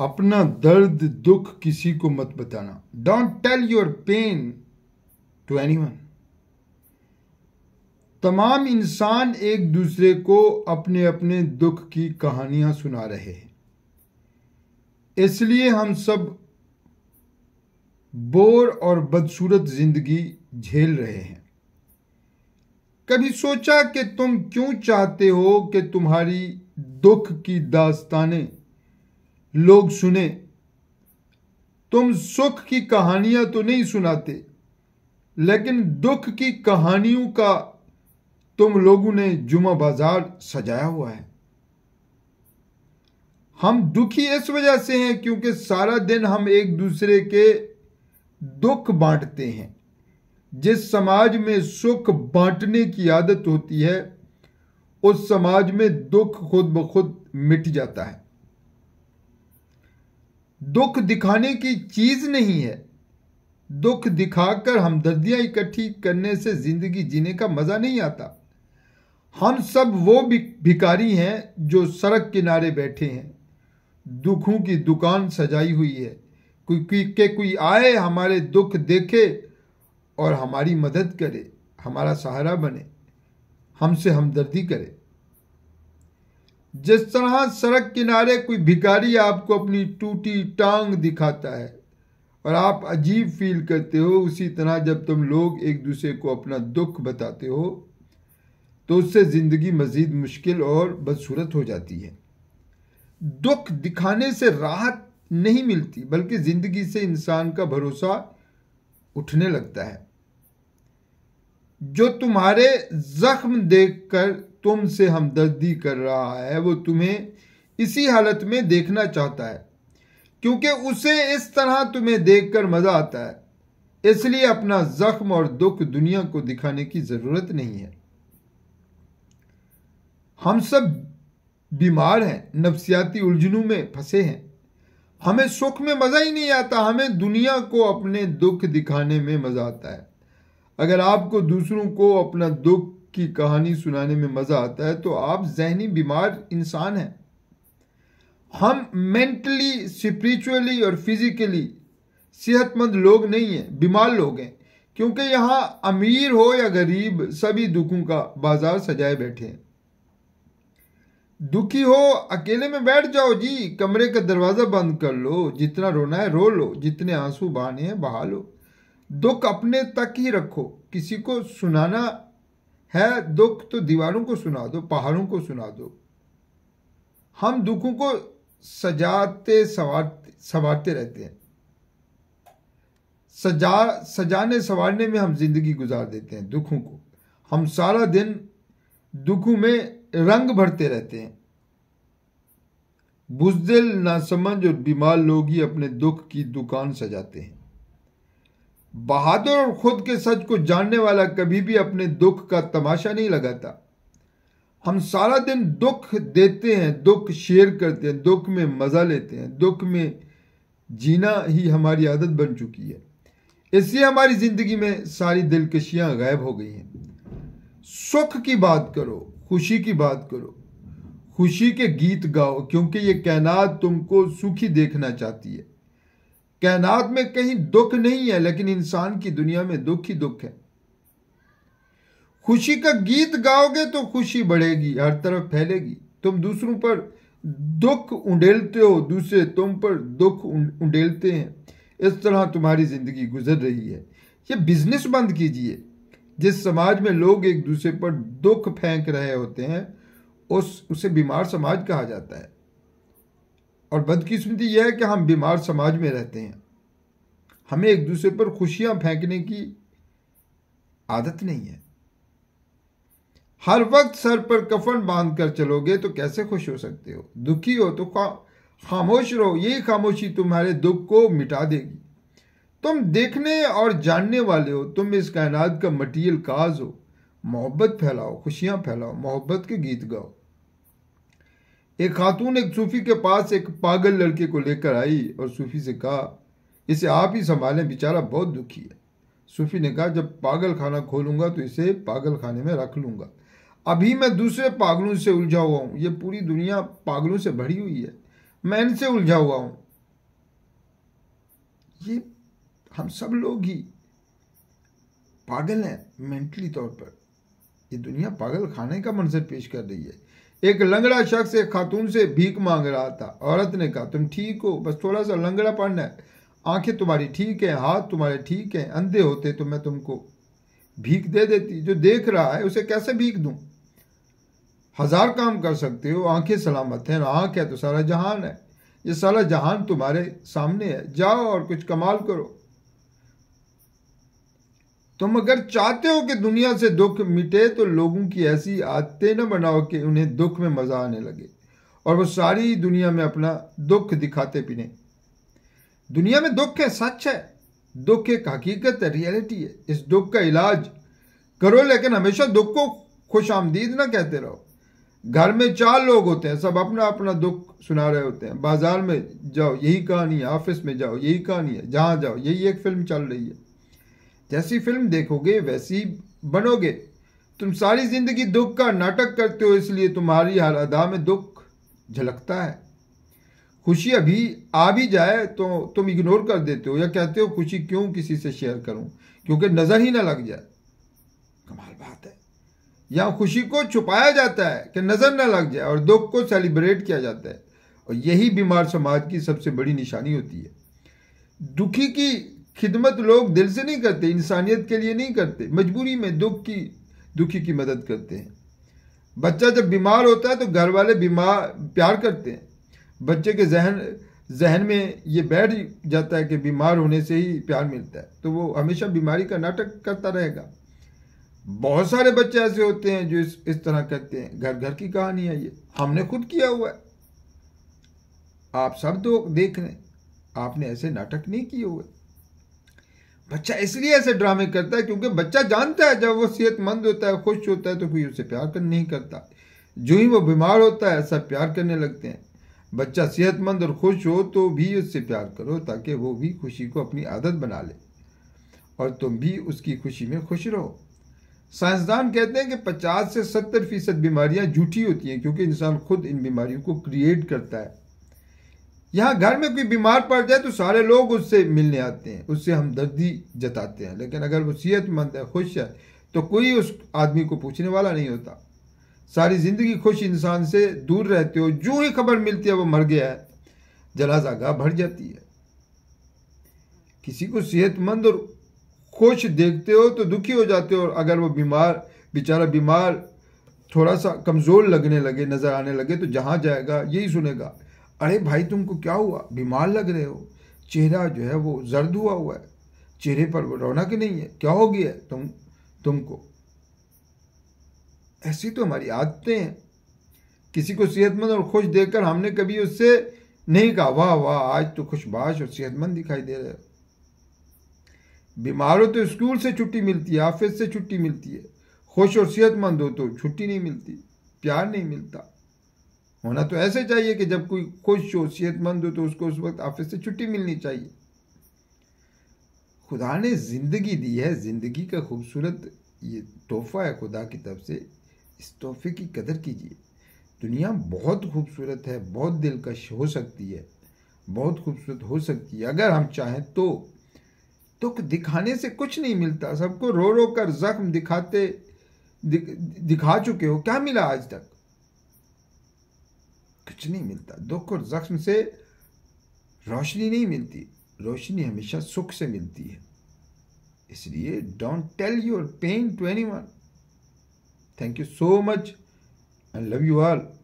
अपना दर्द दुख किसी को मत बताना don't tell your pain to anyone तमाम इंसान एक दूसरे को अपने अपने दुख की कहानियां सुना रहे हैं इसलिए हम सब बोर और बदसूरत जिंदगी झेल रहे हैं कभी सोचा कि तुम क्यों चाहते हो कि तुम्हारी दुख की दास्तानें लोग सुने तुम सुख की कहानियां तो नहीं सुनाते लेकिन दुख की कहानियों का तुम लोगों ने जुमा बाजार सजाया हुआ है हम दुखी इस वजह से हैं क्योंकि सारा दिन हम एक दूसरे के दुख बांटते हैं जिस समाज में सुख बांटने की आदत होती है उस समाज में दुख खुद ब खुद मिट जाता है दुख दिखाने की चीज नहीं है दुख दिखाकर हमदर्दियां इकट्ठी करने से जिंदगी जीने का मजा नहीं आता हम सब वो भिकारी हैं जो सड़क किनारे बैठे हैं दुखों की दुकान सजाई हुई है कोई के कोई आए हमारे दुख देखे और हमारी मदद करे हमारा सहारा बने हमसे हमदर्दी करे जिस तरह सड़क किनारे कोई भिखारी आपको अपनी टूटी टांग दिखाता है और आप अजीब फील करते हो उसी तरह जब तुम लोग एक दूसरे को अपना दुख बताते हो तो उससे ज़िंदगी मज़ीद मुश्किल और बदसूरत हो जाती है दुख दिखाने से राहत नहीं मिलती बल्कि ज़िंदगी से इंसान का भरोसा उठने लगता है जो तुम्हारे ज़ख्म देखकर तुम से हमदर्दी कर रहा है वो तुम्हें इसी हालत में देखना चाहता है क्योंकि उसे इस तरह तुम्हें देखकर मज़ा आता है इसलिए अपना जख्म और दुख दुनिया को दिखाने की ज़रूरत नहीं है हम सब बीमार हैं नफसियाती उलझनों में फंसे हैं हमें सुख में मज़ा ही नहीं आता हमें दुनिया को अपने दुख दिखाने में मज़ा आता है अगर आपको दूसरों को अपना दुख की कहानी सुनाने में मज़ा आता है तो आप जहनी बीमार इंसान हैं हम मेंटली स्पिरिचुअली और फिज़िकली सेहतमंद लोग नहीं हैं बीमार लोग हैं क्योंकि यहाँ अमीर हो या गरीब सभी दुखों का बाजार सजाए बैठे हैं दुखी हो अकेले में बैठ जाओ जी कमरे का दरवाज़ा बंद कर लो जितना रोना है रो लो जितने आंसू बहाने हैं बहा लो दुख अपने तक ही रखो किसी को सुनाना है दुख तो दीवारों को सुना दो पहाड़ों को सुना दो हम दुखों को सजाते सवारते सवारते रहते हैं सजा सजाने सवारने में हम जिंदगी गुजार देते हैं दुखों को हम सारा दिन दुखों में रंग भरते रहते हैं बुजदिल नासमझ और बीमार लोग ही अपने दुख की दुकान सजाते हैं बहादुर और खुद के सच को जानने वाला कभी भी अपने दुख का तमाशा नहीं लगाता हम सारा दिन दुख देते हैं दुख शेयर करते हैं दुख में मज़ा लेते हैं दुख में जीना ही हमारी आदत बन चुकी है इसलिए हमारी ज़िंदगी में सारी दिलकशियां गायब हो गई हैं सुख की बात करो खुशी की बात करो खुशी के गीत गाओ क्योंकि ये कैनात तुमको सुखी देखना चाहती है कैनात में कहीं दुख नहीं है लेकिन इंसान की दुनिया में दुख ही दुख है खुशी का गीत गाओगे तो खुशी बढ़ेगी हर तरफ फैलेगी तुम दूसरों पर दुख उंडेलते हो दूसरे तुम पर दुख उंडेलते हैं इस तरह तुम्हारी जिंदगी गुजर रही है ये बिजनेस बंद कीजिए जिस समाज में लोग एक दूसरे पर दुख फेंक रहे होते हैं उस उसे बीमार समाज कहा जाता है और बदकिस्मती यह है कि हम बीमार समाज में रहते हैं हमें एक दूसरे पर खुशियां फेंकने की आदत नहीं है हर वक्त सर पर कफन बांध कर चलोगे तो कैसे खुश हो सकते हो दुखी हो तो खामोश रहो यही खामोशी तुम्हारे दुख को मिटा देगी तुम देखने और जानने वाले हो तुम इस कायनात का मटीरियल काज हो मोहब्बत फैलाओ खुशियाँ फैलाओ मोहब्बत के गीत गाओ एक खातून एक सूफी के पास एक पागल लड़के को लेकर आई और सूफी से कहा इसे आप ही संभालें बेचारा बहुत दुखी है सूफी ने कहा जब पागल खाना खोलूंगा तो इसे पागल खाने में रख लूंगा अभी मैं दूसरे पागलों से उलझा हुआ हूँ ये पूरी दुनिया पागलों से भरी हुई है मैं इनसे उलझा हुआ हूँ ये हम सब लोग ही पागल हैं मेंटली तौर पर ये दुनिया पागल खाने का मंजर पेश कर रही है एक लंगड़ा शख्स एक खातून से भीख मांग रहा था औरत ने कहा तुम ठीक हो बस थोड़ा सा लंगड़ा पड़ना है आंखें तुम्हारी ठीक हैं हाथ तुम्हारे ठीक हैं अंधे होते तो मैं तुमको भीख दे देती जो देख रहा है उसे कैसे भीख दूं हजार काम कर सकते हो आंखें सलामत हैं आंख है तो सारा जहान है ये सारा जहान तुम्हारे सामने है जाओ और कुछ कमाल करो तुम अगर चाहते हो कि दुनिया से दुख मिटे तो लोगों की ऐसी आदतें न बनाओ कि उन्हें दुख में मज़ा आने लगे और वो सारी दुनिया में अपना दुख दिखाते पिने दुनिया में दुख है सच है दुख एक हकीकत है रियलिटी है इस दुख का इलाज करो लेकिन हमेशा दुख को खुश आमदीद ना कहते रहो घर में चार लोग होते हैं सब अपना अपना दुख सुना रहे होते हैं बाजार में जाओ यही कहानी है ऑफिस में जाओ यही कहानी है जहाँ जाओ यही एक फिल्म चल रही है जैसी फिल्म देखोगे वैसी बनोगे तुम सारी जिंदगी दुख का नाटक करते हो इसलिए तुम्हारी हर अदा में दुख झलकता है खुशी अभी आ भी जाए तो तुम इग्नोर कर देते हो या कहते हो खुशी क्यों किसी से शेयर करूं क्योंकि नज़र ही ना लग जाए कमाल बात है यहां खुशी को छुपाया जाता है कि नज़र ना लग जाए और दुख को सेलिब्रेट किया जाता है और यही बीमार समाज की सबसे बड़ी निशानी होती है दुखी की खिदमत लोग दिल से नहीं करते इंसानियत के लिए नहीं करते मजबूरी में दुख की दुखी की मदद करते हैं बच्चा जब बीमार होता है तो घर वाले बीमार प्यार करते हैं बच्चे के जहन जहन में ये बैठ जाता है कि बीमार होने से ही प्यार मिलता है तो वो हमेशा बीमारी का नाटक करता रहेगा बहुत सारे बच्चे ऐसे होते हैं जो इस इस तरह करते हैं घर घर की कहानी है ये हमने खुद किया हुआ है आप सब तो देख रहे हैं आपने ऐसे नाटक नहीं किए हुए बच्चा इसलिए ऐसे ड्रामे करता है क्योंकि बच्चा जानता है जब वो सेहतमंद होता है खुश होता है तो कोई उसे प्यार कर नहीं करता जो ही वो बीमार होता है सब प्यार करने लगते हैं बच्चा सेहतमंद और खुश हो तो भी उससे प्यार करो ताकि वो भी खुशी को अपनी आदत बना ले और तुम भी उसकी खुशी में खुश रहो साइंसदान कहते हैं कि 50 से 70 फीसद बीमारियाँ झूठी होती हैं क्योंकि इंसान खुद इन बीमारियों को क्रिएट करता है यहाँ घर में कोई बीमार पड़ जाए तो सारे लोग उससे मिलने आते हैं उससे हमदर्दी जताते हैं लेकिन अगर वो सेहतमंद है खुश है तो कोई उस आदमी को पूछने वाला नहीं होता सारी ज़िंदगी खुश इंसान से दूर रहते हो जो ही खबर मिलती है वो मर गया है गाह भर जाती है किसी को सेहतमंद और खुश देखते हो तो दुखी हो जाते हो और अगर वो बीमार बेचारा बीमार थोड़ा सा कमज़ोर लगने लगे नज़र आने लगे तो जहाँ जाएगा यही सुनेगा अरे भाई तुमको क्या हुआ बीमार लग रहे हो चेहरा जो है वो जर्द हुआ हुआ है चेहरे पर वो रौनक नहीं है क्या हो गया तुम तुमको ऐसी तो हमारी आदतें हैं किसी को सेहतमंद और खुश देखकर हमने कभी उससे नहीं कहा वाह वाह आज तो खुशबाश और सेहतमंद दिखाई दे रहे हो बीमार हो तो स्कूल से छुट्टी मिलती है ऑफिस से छुट्टी मिलती है खुश और सेहतमंद हो तो छुट्टी नहीं मिलती प्यार नहीं मिलता होना तो ऐसे चाहिए कि जब कोई खुश हो सेहतमंद हो तो उसको उस वक्त ऑफिस से छुट्टी मिलनी चाहिए खुदा ने ज़िंदगी दी है ज़िंदगी का खूबसूरत ये तोहफा है खुदा की तरफ से इस तोहफे की कदर कीजिए दुनिया बहुत खूबसूरत है बहुत दिलकश हो सकती है बहुत खूबसूरत हो सकती है अगर हम चाहें तो दुख दिखाने से कुछ नहीं मिलता सबको रो रो कर जख्म दिखाते दि, दिखा चुके हो क्या मिला आज तक कुछ नहीं मिलता दुख और जख्म से रोशनी नहीं मिलती रोशनी हमेशा सुख से मिलती है इसलिए don't tell your pain to anyone thank you so much and love you all